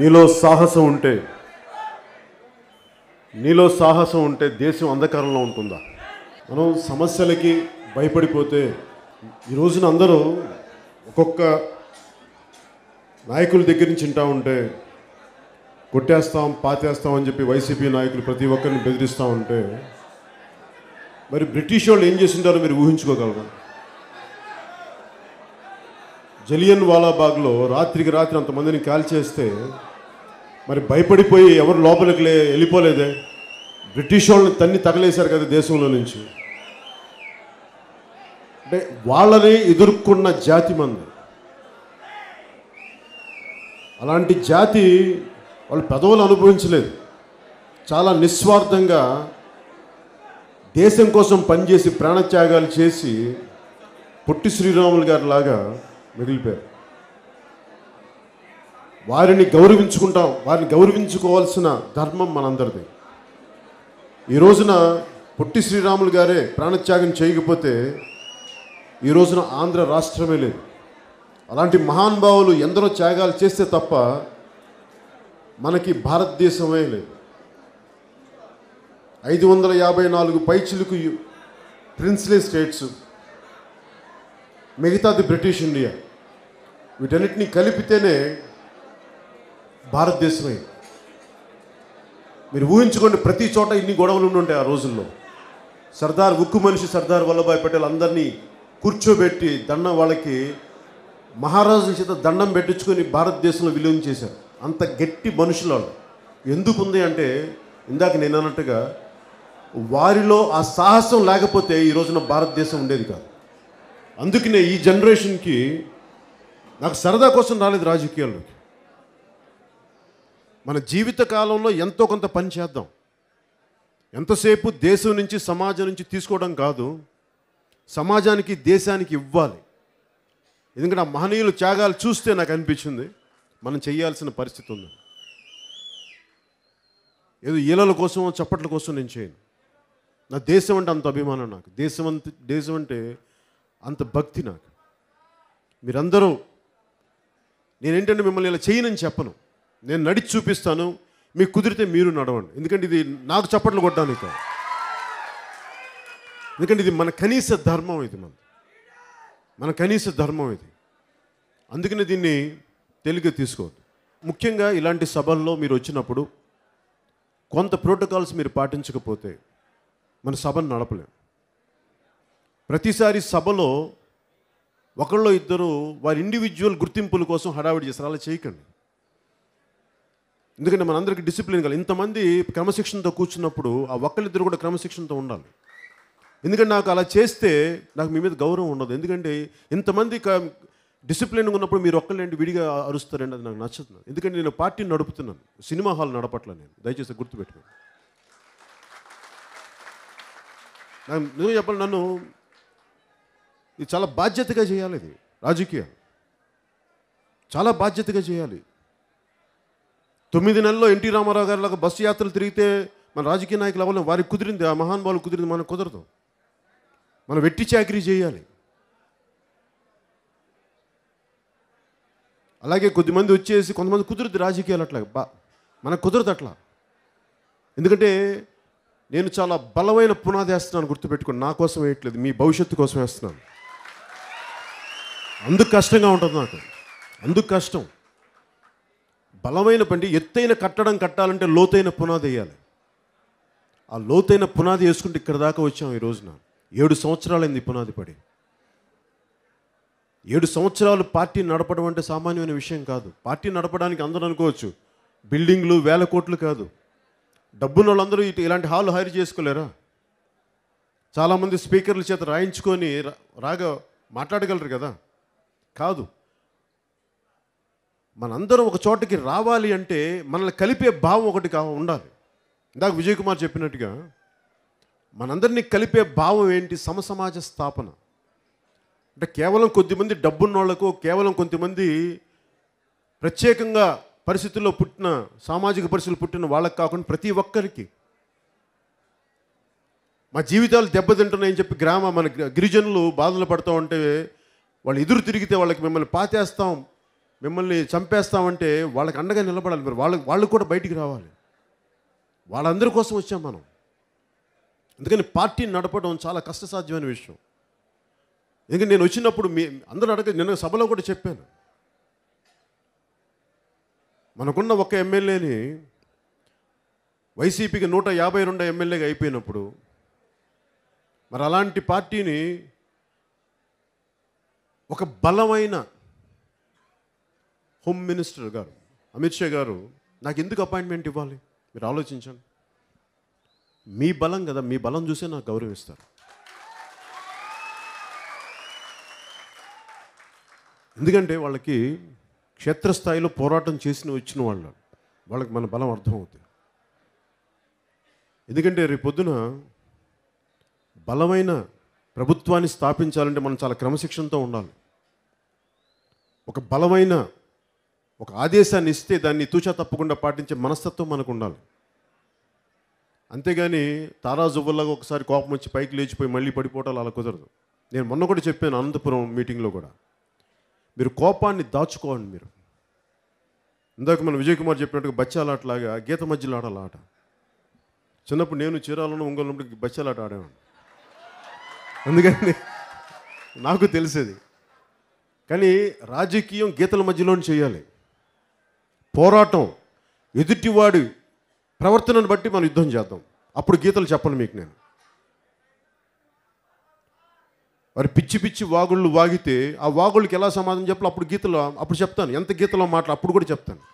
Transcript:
నీలో సాహసం ఉంటే నీలో సాహసం ఉంటే దేశం అంధకారంలో ఉంటుందా మనం సమస్యలకి భయపడిపోతే ఈ రోజున అందరూ ఒక్కొక్క నాయకుల దగ్గర నుంచి వింటూ ఉంటే కొట్టేస్తాం పాతేస్తాం అని చెప్పి వైసీపీ నాయకులు ప్రతి ఒక్కరిని బెదిరిస్తూ ఉంటే మరి బ్రిటిష్ వాళ్ళు ఏం చేసింటారో మీరు ఊహించుకోగలరా జలియన్ వాలాబాగ్లో రాత్రికి రాత్రి అంతమందిని కాల్చేస్తే మరి భయపడిపోయి ఎవరు లోపలికి లే వెళ్ళిపోలేదే బ్రిటిష్ వాళ్ళని తన్ని తగలేశారు కదా దేశంలో నుంచి అంటే వాళ్ళని ఎదుర్కొన్న జాతి మంది అలాంటి జాతి వాళ్ళు పెదవులు అనుభవించలేదు చాలా నిస్వార్థంగా దేశం కోసం పనిచేసి ప్రాణత్యాగాలు చేసి పొట్టి శ్రీరాములు గారి లాగా మిగిలిపోయారు వారిని గౌరవించుకుంటాం వారిని గౌరవించుకోవాల్సిన ధర్మం మనందరిది ఈ రోజున పొట్టి శ్రీరాములు గారే ప్రాణత్యాగం చేయకపోతే ఈ రోజున ఆంధ్ర రాష్ట్రమే లేదు అలాంటి మహానుభావులు ఎందరో త్యాగాలు చేస్తే తప్ప మనకి భారతదేశమే లేదు ఐదు వందల యాభై నాలుగు పైచిలుకు ప్రిన్స్లే స్టేట్స్ మిగతాది బ్రిటిష్ ఇండియా వీటన్నిటిని కలిపితేనే భారతదేశమే మీరు ఊహించుకోండి ప్రతి చోట ఇన్ని గొడవలు ఉండుంటాయి ఆ రోజుల్లో సర్దార్ ఉక్కు మనిషి సర్దార్ వల్లభాయ్ పటేల్ అందరినీ కూర్చోబెట్టి దండం వాళ్ళకి మహారాజు చేత దండం పెట్టించుకొని భారతదేశంలో విలీనం చేశారు అంత గట్టి మనుషుల ఎందుకు ఉంది అంటే ఇందాక నేను అన్నట్టుగా వారిలో ఆ సాహసం లేకపోతే ఈ రోజున భారతదేశం ఉండేది కాదు అందుకనే ఈ జనరేషన్కి నాకు సరదా కోసం రాలేదు రాజకీయాల్లోకి మన జీవిత కాలంలో ఎంతో కొంత పని చేద్దాం ఎంతసేపు దేశం నుంచి సమాజం నుంచి తీసుకోవడం కాదు సమాజానికి దేశానికి ఇవ్వాలి ఎందుకంటే ఆ మహనీయులు త్యాగాలు చూస్తే నాకు అనిపించింది మనం చేయాల్సిన పరిస్థితి ఉంది ఏదో ఈలల కోసం చప్పట్ల కోసం నేను చేయను నా దేశం అంటే అంత అభిమానం నాకు దేశం అంత దేశం అంటే అంత భక్తి నాకు మీరందరూ నేనేంటంటే మిమ్మల్ని ఇలా చేయనని చెప్పను నేను నడిచి చూపిస్తాను మీకు కుదిరితే మీరు నడవండి ఎందుకంటే ఇది నాకు చప్పట్లు కొట్టడానికి ఎందుకంటే ఇది మన కనీస ధర్మం ఇది మన మన కనీస ధర్మం ఇది అందుకనే దీన్ని తెలుగు తీసుకోవద్దు ముఖ్యంగా ఇలాంటి సభల్లో మీరు వచ్చినప్పుడు కొంత ప్రోటోకాల్స్ మీరు పాటించకపోతే మన సభను నడపలేము ప్రతిసారి సభలో ఒకళ్ళు ఇద్దరు వారి ఇండివిజువల్ గుర్తింపుల కోసం హడావిడి చేస్తారు అలా చేయకండి ఎందుకంటే మనందరికీ డిసిప్లిన్ కాదు ఇంతమంది క్రమశిక్షణతో కూర్చున్నప్పుడు ఆ ఒక్కళ్ళిద్దరు కూడా క్రమశిక్షణతో ఉండాలి ఎందుకంటే నాకు అలా చేస్తే నాకు మీ మీద గౌరవం ఉండదు ఎందుకంటే ఇంతమంది డిసిప్లిన్ ఉన్నప్పుడు మీరు ఒక్కళ్ళేంటి విడిగా అరుస్తారండి అది నాకు నచ్చదు ఎందుకంటే నేను పార్టీని నడుపుతున్నాను సినిమా హాల్ నడపట్లే నేను దయచేసి గుర్తుపెట్టుకోండి నాకు నిజంగా చెప్పాలి నన్ను ఇది చాలా బాధ్యతగా చేయాలి ఇది రాజకీయం చాలా బాధ్యతగా చేయాలి తొమ్మిది నెలల్లో ఎన్టీ రామారావు లాగా బస్సు యాత్రలు తిరిగితే మన రాజకీయ నాయకులు అవ్వలేం వారికి కుదిరింది ఆ మహానుభావులు కుదిరింది మనకు కుదరదు మనం వెట్టి చాకరీ చేయాలి అలాగే కొద్దిమంది వచ్చేసి కొంతమంది కుదరదు రాజకీయాలు అట్లా బా మనకు కుదరదు అట్లా ఎందుకంటే నేను చాలా బలమైన పునాది వేస్తున్నాను గుర్తుపెట్టుకుని నా కోసం వేయట్లేదు మీ భవిష్యత్తు కోసం వేస్తున్నాను అందుకు కష్టంగా ఉంటుంది నాకు అందుకు కష్టం బలమైన పండి ఎత్తైన కట్టడం కట్టాలంటే లోతైన పునాది వేయాలి ఆ లోతైన పునాది వేసుకుంటే ఇక్కడ దాకా వచ్చాం ఈ రోజున ఏడు సంవత్సరాలైంది పునాది పడి ఏడు సంవత్సరాలు పార్టీ నడపడం అంటే సామాన్యమైన విషయం కాదు పార్టీ నడపడానికి అందరూ అనుకోవచ్చు బిల్డింగ్లు వేల కోట్లు కాదు డబ్బున్న వాళ్ళందరూ ఇటు ఇలాంటి హాల్ హైర్ చేసుకోలేరా చాలామంది స్పీకర్ల చేత రాయించుకొని రాగా మాట్లాడగలరు కదా కాదు మనందరం ఒక చోటకి రావాలి అంటే మనల్ని కలిపే భావం ఒకటి కా ఉండాలి ఇందాక విజయ్ కుమార్ చెప్పినట్టుగా మనందరినీ కలిపే భావం ఏంటి సమసమాజ స్థాపన అంటే కేవలం కొద్దిమంది డబ్బున్నోళ్లకు కేవలం కొంతమంది ప్రత్యేకంగా పరిస్థితుల్లో పుట్టిన సామాజిక పరిస్థితులు పుట్టిన వాళ్ళకి కాకుండా ప్రతి ఒక్కరికి మా జీవితాలు దెబ్బతింటున్నాయని చెప్పి గ్రామ మన గిరిజనులు బాధలు పడుతూ ఉంటే వాళ్ళు ఎదురు తిరిగితే వాళ్ళకి మిమ్మల్ని పాతేస్తాం మిమ్మల్ని చంపేస్తామంటే వాళ్ళకి అండగా నిలబడాలి మీరు వాళ్ళకి వాళ్ళు కూడా బయటికి రావాలి వాళ్ళందరి కోసం వచ్చాం మనం అందుకని పార్టీని నడపడం చాలా కష్టసాధ్యమైన విషయం ఎందుకంటే నేను వచ్చినప్పుడు మీ అందరూ అడగ నిన్న సభలో కూడా చెప్పాను మనకున్న ఒక ఎమ్మెల్యేని వైసీపీకి నూట యాభై రెండు ఎమ్మెల్యేగా అయిపోయినప్పుడు మరి అలాంటి పార్టీని ఒక బలమైన హోమ్ మినిస్టర్ గారు అమిత్ షా గారు నాకు ఎందుకు అపాయింట్మెంట్ ఇవ్వాలి మీరు ఆలోచించండి మీ బలం కదా మీ బలం చూసే నాకు గౌరవిస్తారు ఎందుకంటే వాళ్ళకి క్షేత్రస్థాయిలో పోరాటం చేసిన వచ్చిన వాళ్ళు వాళ్ళకి మన బలం అర్థమవుతుంది ఎందుకంటే రేపొద్దున బలమైన ప్రభుత్వాన్ని స్థాపించాలంటే మనం చాలా క్రమశిక్షణతో ఉండాలి ఒక బలమైన ఒక ఆదేశాన్ని ఇస్తే దాన్ని తూచా తప్పకుండా పాటించే మనస్తత్వం మనకు ఉండాలి అంతేగాని తారాజువ్వల్లాగా ఒకసారి కోపం వచ్చి పైకి లేచిపోయి మళ్ళీ పడిపోవటాలు అలా కుదరదు నేను మొన్న కూడా చెప్పాను అనంతపురం మీటింగ్లో కూడా మీరు కోపాన్ని దాచుకోండి మీరు ఇందాక మన విజయ్ కుమార్ చెప్పినట్టుగా బచ్చాలాటలాగా గీత మధ్యలో ఆడాలి ఆట చిన్నప్పుడు నేను చీరాలను ఒంగోలు బచ్చాలాట ఆడేవాడిని అందుకని నాకు తెలిసేది కానీ రాజకీయం గీతల మధ్యలో చేయాలి పోరాటం ఎదుటివాడి ప్రవర్తనను బట్టి మనం యుద్ధం చేద్దాం అప్పుడు గీతలు చెప్పను మీకు నేను మరి పిచ్చి పిచ్చి వాగుళ్ళు వాగితే ఆ వాగుళ్ళకి ఎలా సమాధానం చెప్పాలి అప్పుడు గీతలో అప్పుడు చెప్తాను ఎంత గీతలో మాట్లా అప్పుడు కూడా చెప్తాను